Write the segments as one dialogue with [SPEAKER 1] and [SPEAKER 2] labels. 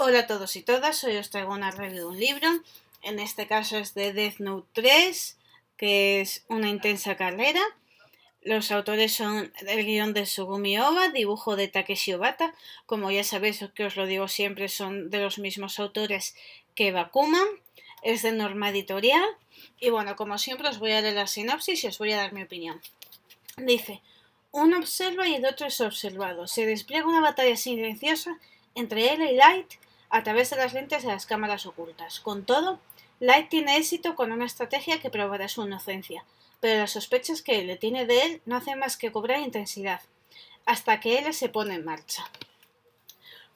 [SPEAKER 1] Hola a todos y todas, hoy os traigo una review de un libro, en este caso es de Death Note 3, que es una intensa carrera. Los autores son el guión de Sugumi Oba, dibujo de Takeshi Obata, como ya sabéis que os lo digo siempre, son de los mismos autores que Bakuman, es de Norma Editorial, y bueno, como siempre os voy a leer la sinopsis y os voy a dar mi opinión. Dice, uno observa y el otro es observado, se despliega una batalla silenciosa entre él y Light, a través de las lentes de las cámaras ocultas. Con todo, Light tiene éxito con una estrategia que probará su inocencia, pero las sospechas que le tiene de él no hacen más que cobrar intensidad, hasta que él se pone en marcha.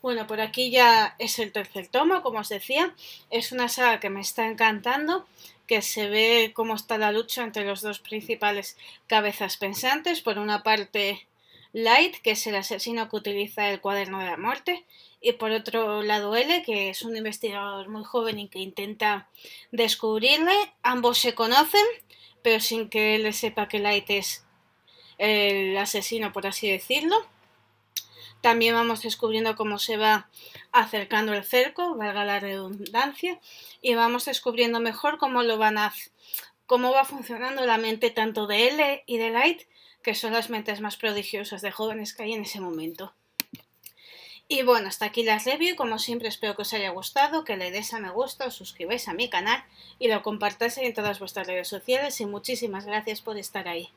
[SPEAKER 1] Bueno, por aquí ya es el tercer tomo, como os decía, es una saga que me está encantando, que se ve cómo está la lucha entre los dos principales cabezas pensantes, por una parte Light, que es el asesino que utiliza el cuaderno de la muerte, y por otro lado L, que es un investigador muy joven y que intenta descubrirle. Ambos se conocen, pero sin que él sepa que Light es el asesino, por así decirlo. También vamos descubriendo cómo se va acercando el cerco, valga la redundancia, y vamos descubriendo mejor cómo lo van cómo va funcionando la mente tanto de L y de Light que son las mentes más prodigiosas de jóvenes que hay en ese momento. Y bueno, hasta aquí las review, como siempre espero que os haya gustado, que le des a me gusta, os suscribáis a mi canal y lo compartáis en todas vuestras redes sociales y muchísimas gracias por estar ahí.